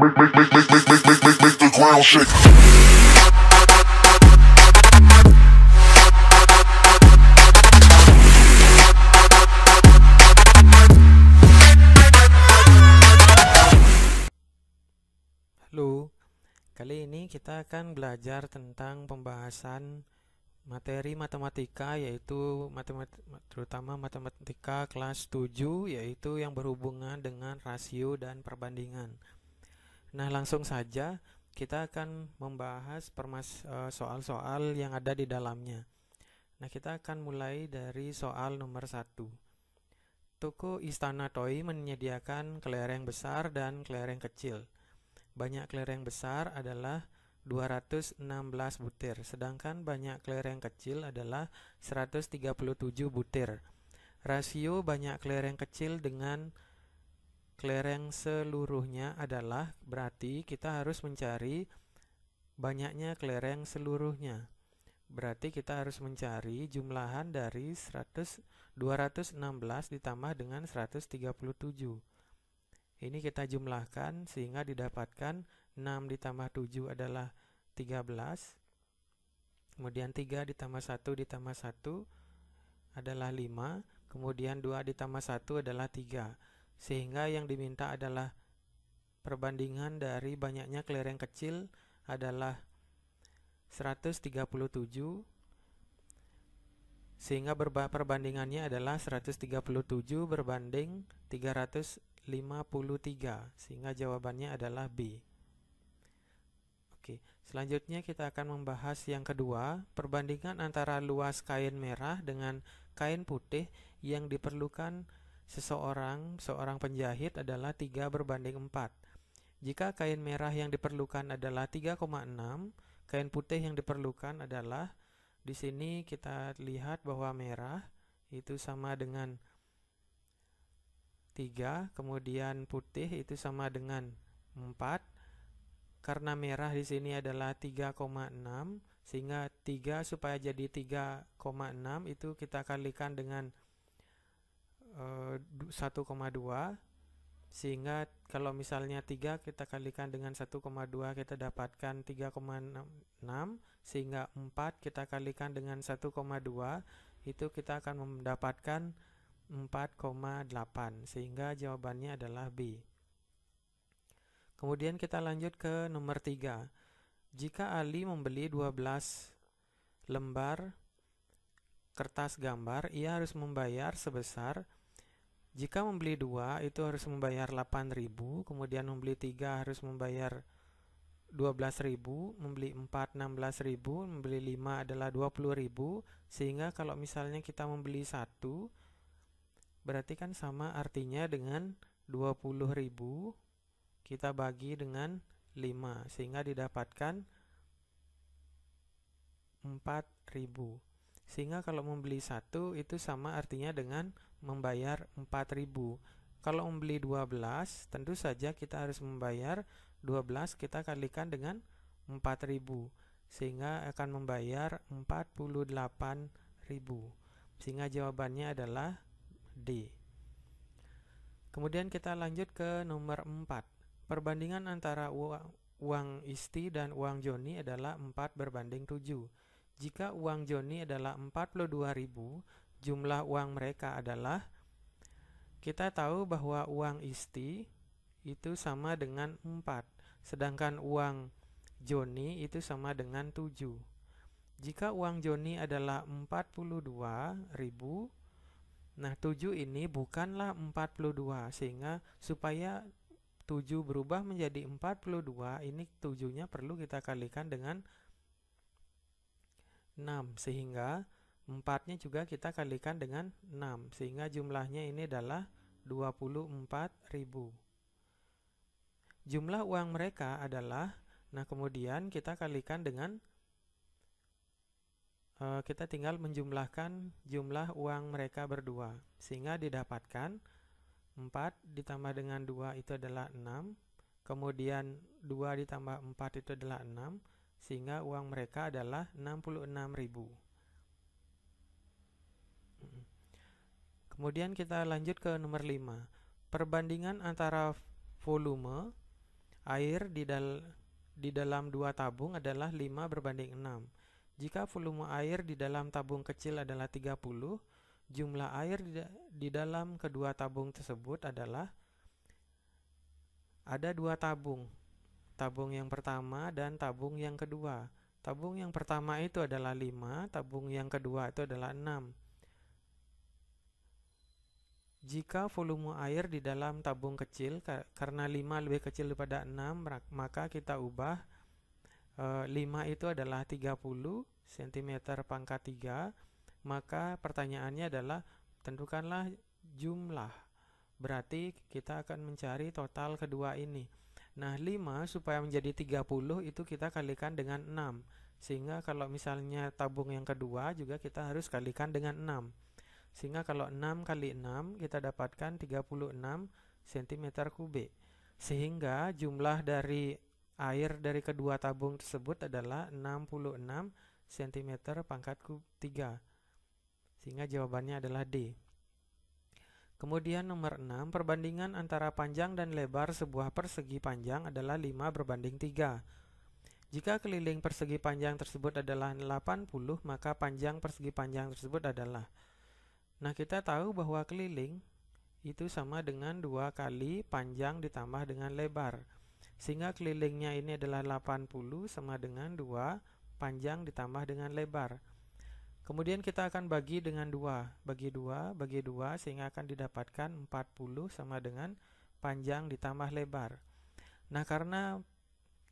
Halo, kali ini kita akan belajar tentang pembahasan materi matematika yaitu matematika terutama matematika kelas 7 yaitu yang berhubungan dengan rasio dan perbandingan. Nah, langsung saja kita akan membahas eh, soal-soal yang ada di dalamnya. Nah, kita akan mulai dari soal nomor satu. Toko Istana Toy menyediakan kelereng besar dan kelereng kecil. Banyak kelereng besar adalah 216 butir, sedangkan banyak kelereng kecil adalah 137 butir. Rasio banyak kelereng kecil dengan kelereng seluruhnya adalah berarti kita harus mencari banyaknya kelereng seluruhnya. Berarti kita harus mencari jumlahan dari 100, 216 ditambah dengan 137. Ini kita jumlahkan sehingga didapatkan 6 ditambah 7 adalah 13. Kemudian 3 ditambah 1 ditambah 1 adalah 5. Kemudian 2 ditambah 1 adalah 3. Sehingga yang diminta adalah perbandingan dari banyaknya kelereng kecil adalah 137 sehingga perbandingannya adalah 137 berbanding 353 sehingga jawabannya adalah B. Oke, selanjutnya kita akan membahas yang kedua, perbandingan antara luas kain merah dengan kain putih yang diperlukan seseorang, seorang penjahit adalah 3 berbanding 4. Jika kain merah yang diperlukan adalah 3,6, kain putih yang diperlukan adalah di sini kita lihat bahwa merah itu sama dengan 3, kemudian putih itu sama dengan 4. Karena merah di sini adalah 3,6, sehingga 3 supaya jadi 3,6 itu kita kalikan dengan 1,2 eh, sehingga kalau misalnya 3 kita kalikan dengan 1,2 kita dapatkan 3,6 sehingga 4 kita kalikan dengan 1,2 itu kita akan mendapatkan 4,8 sehingga jawabannya adalah B. Kemudian kita lanjut ke nomor 3. Jika Ali membeli 12 lembar kertas gambar, ia harus membayar sebesar jika membeli dua itu harus membayar 8.000, kemudian membeli tiga harus membayar 12.000, membeli 4 16.000, membeli 5 adalah 20.000 sehingga kalau misalnya kita membeli satu berarti kan sama artinya dengan 20.000 kita bagi dengan 5 sehingga didapatkan 4.000. Sehingga kalau membeli satu itu sama artinya dengan membayar 4000 kalau membeli 12 tentu saja kita harus membayar 12 kita kalikan dengan 4000 sehingga akan membayar 48000 sehingga jawabannya adalah D kemudian kita lanjut ke nomor 4 perbandingan antara uang Isti dan uang Joni adalah 4 berbanding 7 jika uang Joni adalah 42.000 jumlah uang mereka adalah kita tahu bahwa uang Isti itu sama dengan 4, sedangkan uang Joni itu sama dengan 7. Jika uang Joni adalah 42.000, nah 7 ini bukanlah 42 sehingga supaya 7 berubah menjadi 42, ini 7-nya perlu kita kalikan dengan 6 sehingga 4-nya juga kita kalikan dengan 6, sehingga jumlahnya ini adalah 24.000. Jumlah uang mereka adalah, nah kemudian kita kalikan dengan, e, kita tinggal menjumlahkan jumlah uang mereka berdua, sehingga didapatkan 4 ditambah dengan 2 itu adalah 6, kemudian 2 ditambah 4 itu adalah 6, sehingga uang mereka adalah ribu. Kemudian kita lanjut ke nomor 5. Perbandingan antara volume air di, dal di dalam dua tabung adalah 5 berbanding 6. Jika volume air di dalam tabung kecil adalah 30, jumlah air di, di dalam kedua tabung tersebut adalah ada dua tabung. Tabung yang pertama dan tabung yang kedua. Tabung yang pertama itu adalah 5, tabung yang kedua itu adalah 6 jika volume air di dalam tabung kecil, karena 5 lebih kecil daripada 6, maka kita ubah 5 eh, itu adalah 30 cm pangkat 3, maka pertanyaannya adalah tentukanlah jumlah. Berarti kita akan mencari total kedua ini. Nah, 5 supaya menjadi 30 itu kita kalikan dengan 6. Sehingga kalau misalnya tabung yang kedua juga kita harus kalikan dengan 6. Sehingga kalau 6 kali 6 kita dapatkan 36 cm kubik. Sehingga jumlah dari air dari kedua tabung tersebut adalah 66 cm pangkat 3. Sehingga jawabannya adalah D. Kemudian nomor 6, perbandingan antara panjang dan lebar sebuah persegi panjang adalah 5 berbanding 3. Jika keliling persegi panjang tersebut adalah 80, maka panjang persegi panjang tersebut adalah Nah, kita tahu bahwa keliling itu sama dengan dua kali panjang ditambah dengan lebar. Sehingga kelilingnya ini adalah 80 sama dengan 2 panjang ditambah dengan lebar. Kemudian kita akan bagi dengan 2, bagi 2, bagi 2 sehingga akan didapatkan 40 sama dengan panjang ditambah lebar. Nah, karena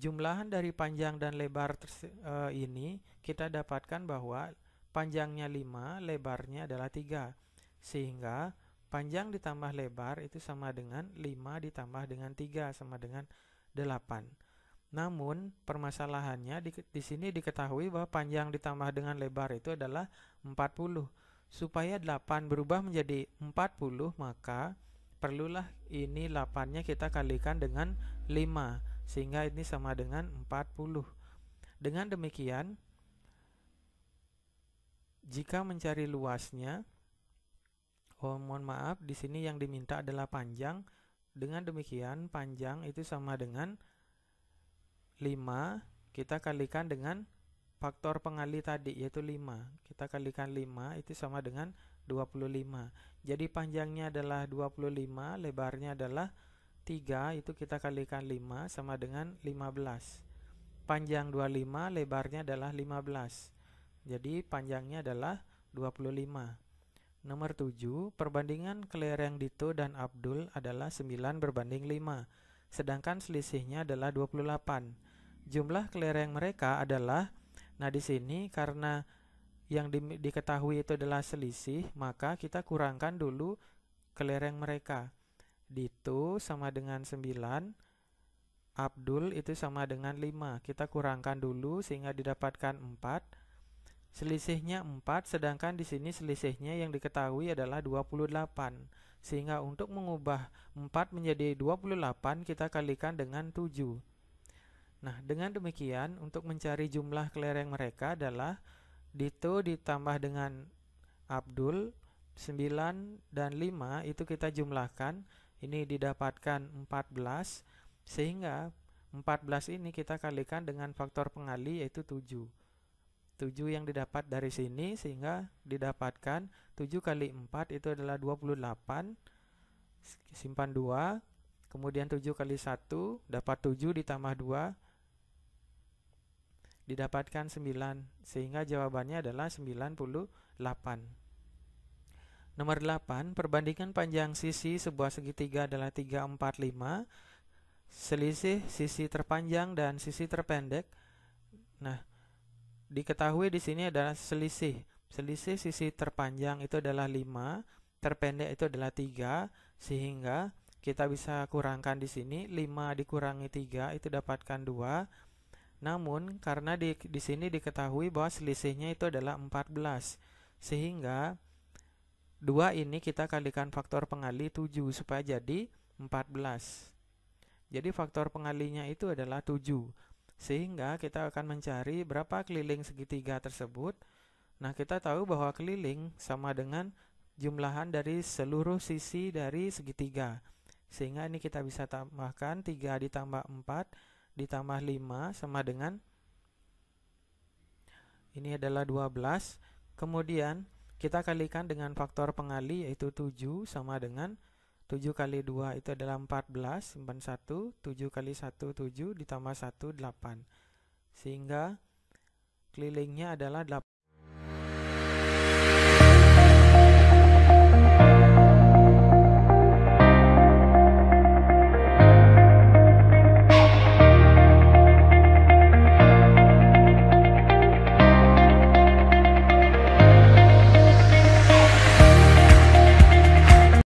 jumlahan dari panjang dan lebar eh, ini kita dapatkan bahwa panjangnya 5, lebarnya adalah 3. Sehingga panjang ditambah lebar itu sama dengan 5 ditambah dengan 3 sama dengan 8. Namun permasalahannya di, di sini diketahui bahwa panjang ditambah dengan lebar itu adalah 40. Supaya 8 berubah menjadi 40 maka perlulah ini 8-nya kita kalikan dengan 5 sehingga ini sama dengan 40. Dengan demikian jika mencari luasnya, oh mohon maaf, di sini yang diminta adalah panjang. Dengan demikian, panjang itu sama dengan 5 kita kalikan dengan faktor pengali tadi yaitu 5. Kita kalikan 5 itu sama dengan 25. Jadi panjangnya adalah 25, lebarnya adalah 3 itu kita kalikan 5 sama dengan 15. Panjang 25, lebarnya adalah 15. Jadi panjangnya adalah 25. Nomor 7, perbandingan kelereng Dito dan Abdul adalah 9 berbanding 5, sedangkan selisihnya adalah 28. Jumlah kelereng mereka adalah, nah di sini karena yang di, diketahui itu adalah selisih, maka kita kurangkan dulu kelereng mereka. Dito sama dengan 9, Abdul itu sama dengan 5. Kita kurangkan dulu sehingga didapatkan 4 Selisihnya 4, sedangkan di sini selisihnya yang diketahui adalah 28. Sehingga untuk mengubah 4 menjadi 28, kita kalikan dengan 7. Nah, dengan demikian, untuk mencari jumlah kelereng mereka adalah Dito ditambah dengan Abdul, 9 dan 5 itu kita jumlahkan, ini didapatkan 14, sehingga 14 ini kita kalikan dengan faktor pengali yaitu 7. 7 yang didapat dari sini sehingga didapatkan 7 kali 4 itu adalah 28 simpan 2 kemudian 7 kali 1 dapat 7 ditambah 2 didapatkan 9 sehingga jawabannya adalah 98 Nomor 8 perbandingan panjang sisi sebuah segitiga adalah 3 4 5 selisih sisi terpanjang dan sisi terpendek nah diketahui di sini adalah selisih. Selisih sisi terpanjang itu adalah 5, terpendek itu adalah 3, sehingga kita bisa kurangkan di sini 5 dikurangi 3 itu dapatkan 2. Namun karena di, di sini diketahui bahwa selisihnya itu adalah 14, sehingga 2 ini kita kalikan faktor pengali 7 supaya jadi 14. Jadi faktor pengalinya itu adalah 7. Sehingga kita akan mencari berapa keliling segitiga tersebut. Nah, kita tahu bahwa keliling sama dengan jumlahan dari seluruh sisi dari segitiga. Sehingga ini kita bisa tambahkan 3 ditambah 4 ditambah 5 sama dengan ini adalah 12. Kemudian kita kalikan dengan faktor pengali yaitu 7 sama dengan 7 kali 2 itu adalah 14, simpan 1, 7 kali 1, 7, ditambah 1, 8. Sehingga kelilingnya adalah 8.